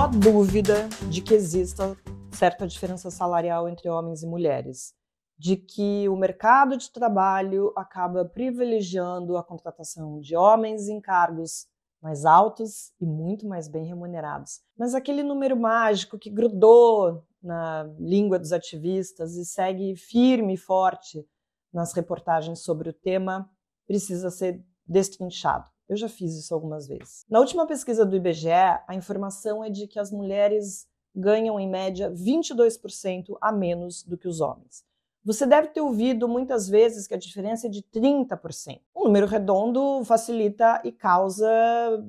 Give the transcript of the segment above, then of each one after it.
menor dúvida de que exista certa diferença salarial entre homens e mulheres, de que o mercado de trabalho acaba privilegiando a contratação de homens em cargos mais altos e muito mais bem remunerados. Mas aquele número mágico que grudou na língua dos ativistas e segue firme e forte nas reportagens sobre o tema precisa ser destrinchado. Eu já fiz isso algumas vezes. Na última pesquisa do IBGE, a informação é de que as mulheres ganham em média 22% a menos do que os homens. Você deve ter ouvido muitas vezes que a diferença é de 30%. Um número redondo facilita e causa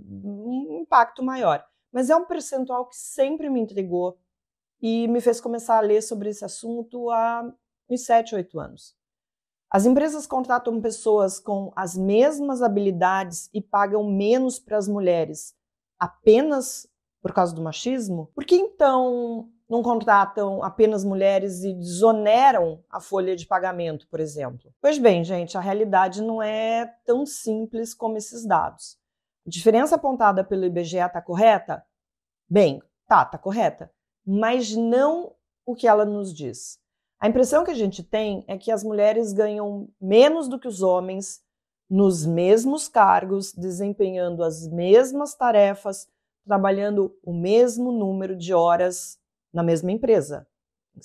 um impacto maior, mas é um percentual que sempre me intrigou e me fez começar a ler sobre esse assunto há uns 7, 8 anos. As empresas contratam pessoas com as mesmas habilidades e pagam menos para as mulheres apenas por causa do machismo? Por que então não contratam apenas mulheres e desoneram a folha de pagamento, por exemplo? Pois bem, gente, a realidade não é tão simples como esses dados. A diferença apontada pelo IBGE está correta? Bem, tá, tá correta, mas não o que ela nos diz. A impressão que a gente tem é que as mulheres ganham menos do que os homens nos mesmos cargos, desempenhando as mesmas tarefas, trabalhando o mesmo número de horas na mesma empresa.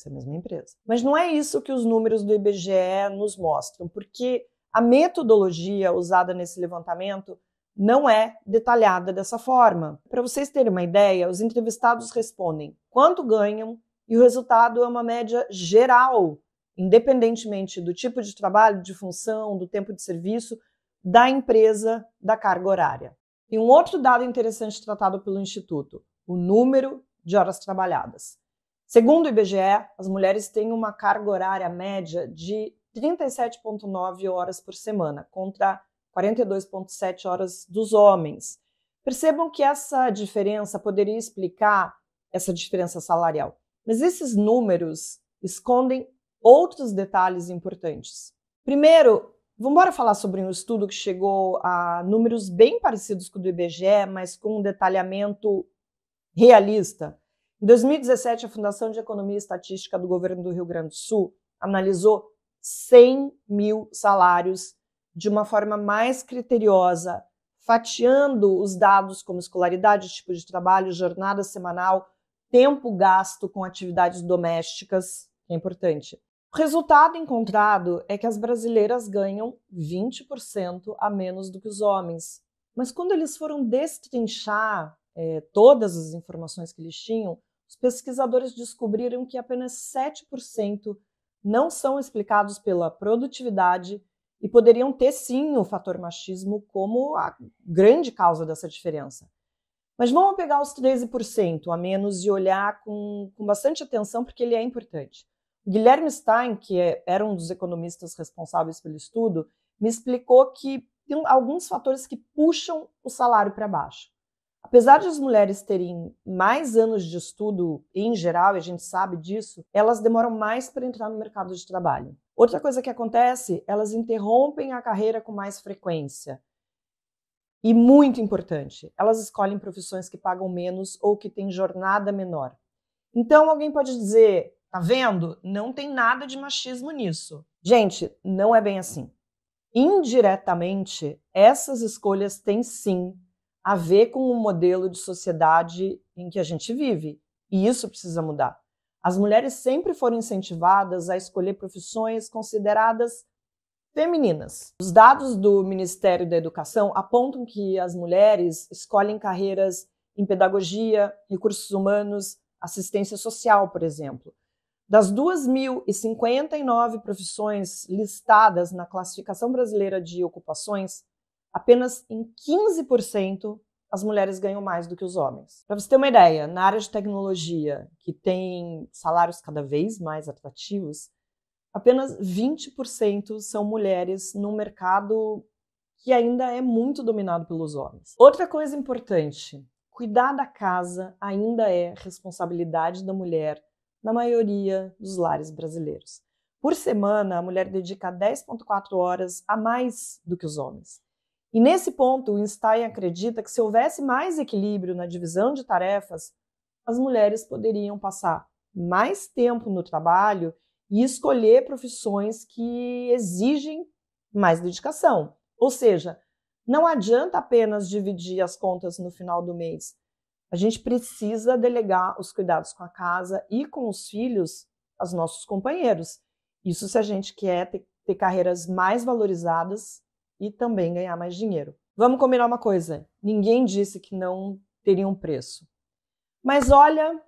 Tem mesma empresa. Mas não é isso que os números do IBGE nos mostram, porque a metodologia usada nesse levantamento não é detalhada dessa forma. Para vocês terem uma ideia, os entrevistados respondem quanto ganham, e o resultado é uma média geral, independentemente do tipo de trabalho, de função, do tempo de serviço, da empresa, da carga horária. E um outro dado interessante tratado pelo Instituto: o número de horas trabalhadas. Segundo o IBGE, as mulheres têm uma carga horária média de 37,9 horas por semana, contra 42,7 horas dos homens. Percebam que essa diferença poderia explicar essa diferença salarial. Mas esses números escondem outros detalhes importantes. Primeiro, vamos falar sobre um estudo que chegou a números bem parecidos com o do IBGE, mas com um detalhamento realista. Em 2017, a Fundação de Economia e Estatística do governo do Rio Grande do Sul analisou 100 mil salários de uma forma mais criteriosa, fatiando os dados como escolaridade, tipo de trabalho, jornada semanal, tempo gasto com atividades domésticas, que é importante. O resultado encontrado é que as brasileiras ganham 20% a menos do que os homens. Mas quando eles foram destrinchar é, todas as informações que eles tinham, os pesquisadores descobriram que apenas 7% não são explicados pela produtividade e poderiam ter sim o fator machismo como a grande causa dessa diferença. Mas vamos pegar os 13% a menos e olhar com, com bastante atenção, porque ele é importante. Guilherme Stein, que é, era um dos economistas responsáveis pelo estudo, me explicou que tem alguns fatores que puxam o salário para baixo. Apesar de as mulheres terem mais anos de estudo em geral, e a gente sabe disso, elas demoram mais para entrar no mercado de trabalho. Outra coisa que acontece, elas interrompem a carreira com mais frequência. E muito importante, elas escolhem profissões que pagam menos ou que têm jornada menor. Então alguém pode dizer, tá vendo? Não tem nada de machismo nisso. Gente, não é bem assim. Indiretamente, essas escolhas têm sim a ver com o modelo de sociedade em que a gente vive, e isso precisa mudar. As mulheres sempre foram incentivadas a escolher profissões consideradas femininas. Os dados do Ministério da Educação apontam que as mulheres escolhem carreiras em pedagogia, recursos humanos, assistência social, por exemplo. Das 2.059 profissões listadas na classificação brasileira de ocupações, apenas em 15% as mulheres ganham mais do que os homens. Para você ter uma ideia, na área de tecnologia, que tem salários cada vez mais atrativos, apenas 20% são mulheres num mercado que ainda é muito dominado pelos homens. Outra coisa importante: cuidar da casa ainda é responsabilidade da mulher na maioria dos lares brasileiros. Por semana, a mulher dedica 10,4 horas a mais do que os homens. E nesse ponto, o Einstein acredita que se houvesse mais equilíbrio na divisão de tarefas, as mulheres poderiam passar mais tempo no trabalho e escolher profissões que exigem mais dedicação. Ou seja, não adianta apenas dividir as contas no final do mês. A gente precisa delegar os cuidados com a casa e com os filhos aos nossos companheiros. Isso se a gente quer ter, ter carreiras mais valorizadas e também ganhar mais dinheiro. Vamos combinar uma coisa: ninguém disse que não teria um preço. Mas olha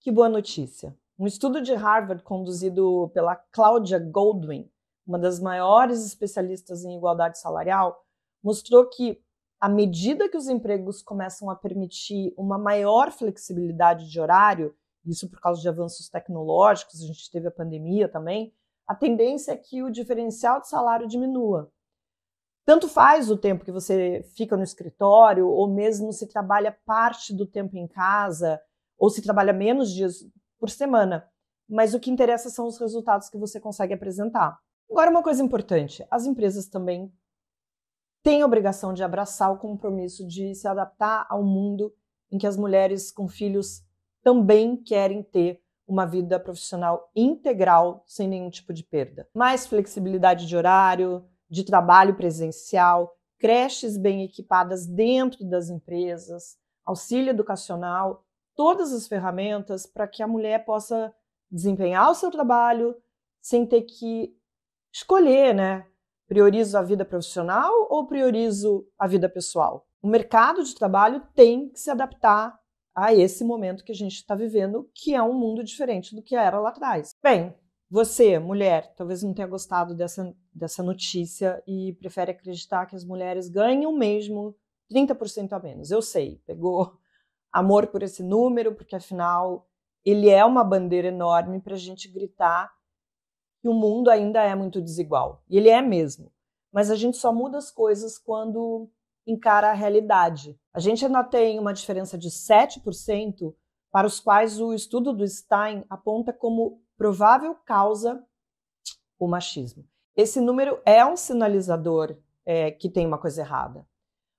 que boa notícia! Um estudo de Harvard conduzido pela Claudia Goldwyn, uma das maiores especialistas em igualdade salarial, mostrou que, à medida que os empregos começam a permitir uma maior flexibilidade de horário, isso por causa de avanços tecnológicos, a gente teve a pandemia também, a tendência é que o diferencial de salário diminua. Tanto faz o tempo que você fica no escritório, ou mesmo se trabalha parte do tempo em casa, ou se trabalha menos dias por semana. Mas o que interessa são os resultados que você consegue apresentar. Agora, uma coisa importante: as empresas também têm obrigação de abraçar o compromisso de se adaptar ao mundo em que as mulheres com filhos também querem ter uma vida profissional integral, sem nenhum tipo de perda. Mais flexibilidade de horário, de trabalho presencial, creches bem equipadas dentro das empresas, auxílio educacional todas as ferramentas para que a mulher possa desempenhar o seu trabalho sem ter que escolher, né? Priorizo a vida profissional ou priorizo a vida pessoal? O mercado de trabalho tem que se adaptar a esse momento que a gente está vivendo, que é um mundo diferente do que era lá atrás. Bem, você, mulher, talvez não tenha gostado dessa, dessa notícia e prefere acreditar que as mulheres ganham mesmo 30% a menos. Eu sei, pegou amor por esse número, porque afinal ele é uma bandeira enorme para a gente gritar que o mundo ainda é muito desigual. E ele é mesmo. Mas a gente só muda as coisas quando encara a realidade. A gente ainda tem uma diferença de 7% para os quais o estudo do Stein aponta como provável causa o machismo. Esse número é um sinalizador é, que tem uma coisa errada.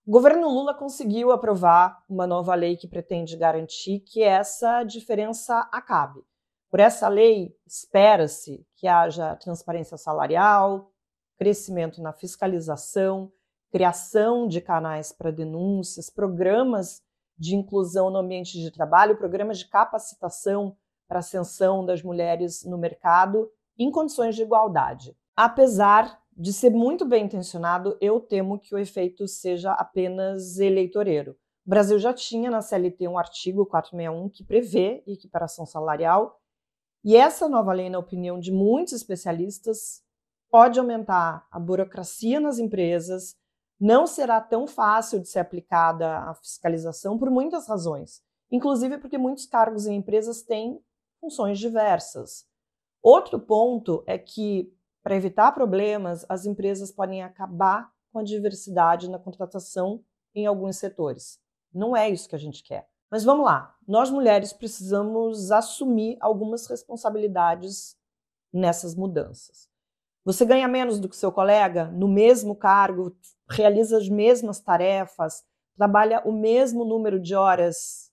O governo Lula conseguiu aprovar uma nova lei que pretende garantir que essa diferença acabe. Por essa lei, espera-se que haja transparência salarial, crescimento na fiscalização, criação de canais para denúncias, programas de inclusão no ambiente de trabalho, programas de capacitação para ascensão das mulheres no mercado em condições de igualdade. Apesar de ser muito bem intencionado, eu temo que o efeito seja apenas eleitoreiro. O Brasil já tinha na CLT um artigo 461 que prevê equiparação salarial, e essa nova lei, na opinião de muitos especialistas, pode aumentar a burocracia nas empresas, não será tão fácil de ser aplicada a fiscalização por muitas razões, inclusive porque muitos cargos em empresas têm funções diversas. Outro ponto é que para evitar problemas, as empresas podem acabar com a diversidade na contratação em alguns setores. Não é isso que a gente quer. Mas vamos lá, nós mulheres precisamos assumir algumas responsabilidades nessas mudanças. Você ganha menos do que seu colega no mesmo cargo, realiza as mesmas tarefas, trabalha o mesmo número de horas.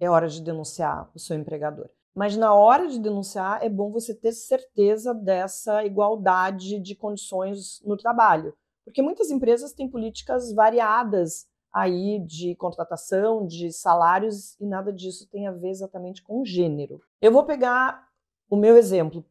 É hora de denunciar o seu empregador. Mas na hora de denunciar, é bom você ter certeza dessa igualdade de condições no trabalho. Porque muitas empresas têm políticas variadas aí de contratação, de salários, e nada disso tem a ver exatamente com gênero. Eu vou pegar o meu exemplo.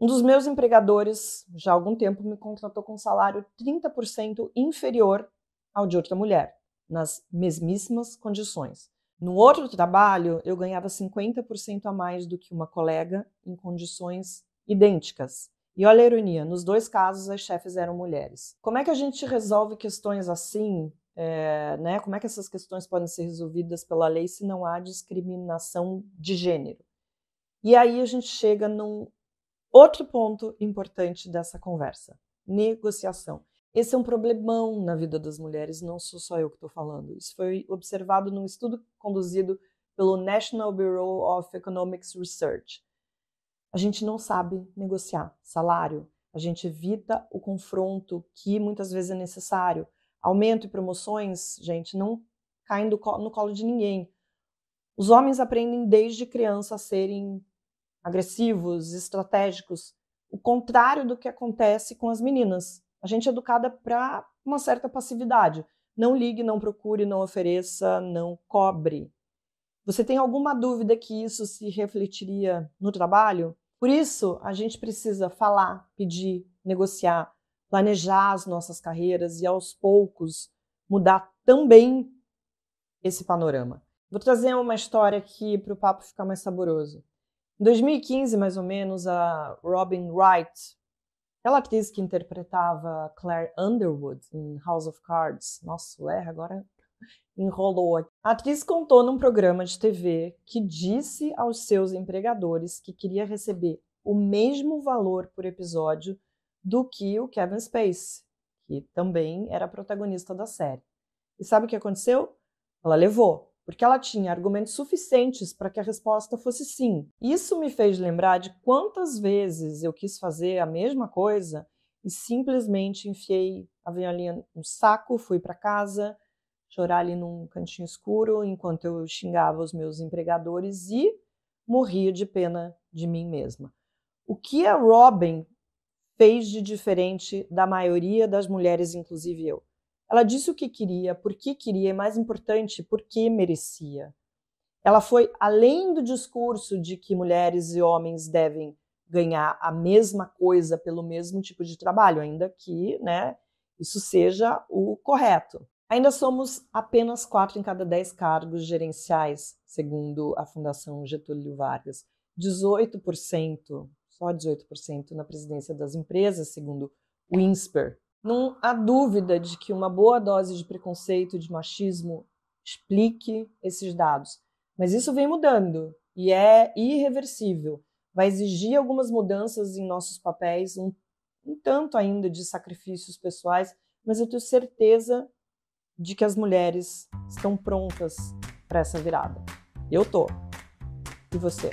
Um dos meus empregadores, já há algum tempo, me contratou com um salário 30% inferior ao de outra mulher, nas mesmíssimas condições. No outro trabalho, eu ganhava 50% a mais do que uma colega em condições idênticas. E olha a ironia, nos dois casos as chefes eram mulheres. Como é que a gente resolve questões assim? É, né? Como é que essas questões podem ser resolvidas pela lei se não há discriminação de gênero? E aí a gente chega num outro ponto importante dessa conversa: negociação. Esse é um problemão na vida das mulheres, não sou só eu que estou falando. Isso foi observado num estudo conduzido pelo National Bureau of Economics Research. A gente não sabe negociar salário, a gente evita o confronto que muitas vezes é necessário. Aumento e promoções, gente, não caem no colo de ninguém. Os homens aprendem desde criança a serem agressivos, estratégicos, o contrário do que acontece com as meninas. A gente é educada para uma certa passividade. Não ligue, não procure, não ofereça, não cobre. Você tem alguma dúvida que isso se refletiria no trabalho? Por isso, a gente precisa falar, pedir, negociar, planejar as nossas carreiras e aos poucos mudar também esse panorama. Vou trazer uma história aqui para o papo ficar mais saboroso. Em 2015, mais ou menos, a Robin Wright, Aquela atriz que interpretava Claire Underwood em House of Cards. Nossa, o R agora enrolou. A atriz contou num programa de TV que disse aos seus empregadores que queria receber o mesmo valor por episódio do que o Kevin Space, que também era protagonista da série. E sabe o que aconteceu? Ela levou porque ela tinha argumentos suficientes para que a resposta fosse sim. Isso me fez lembrar de quantas vezes eu quis fazer a mesma coisa e simplesmente enfiei a violinha no saco, fui para casa, chorar ali num cantinho escuro enquanto eu xingava os meus empregadores e morria de pena de mim mesma. O que a Robin fez de diferente da maioria das mulheres, inclusive eu? Ela disse o que queria, por que queria e, mais importante, por que merecia. Ela foi além do discurso de que mulheres e homens devem ganhar a mesma coisa pelo mesmo tipo de trabalho, ainda que né, isso seja o correto. Ainda somos apenas quatro em cada dez cargos gerenciais, segundo a Fundação Getúlio Vargas. 18%, só 18% na presidência das empresas, segundo o INSPER, não há dúvida de que uma boa dose de preconceito, de machismo, explique esses dados. Mas isso vem mudando e é irreversível. Vai exigir algumas mudanças em nossos papéis, um, um tanto ainda de sacrifícios pessoais, mas eu tenho certeza de que as mulheres estão prontas para essa virada. Eu tô. E você?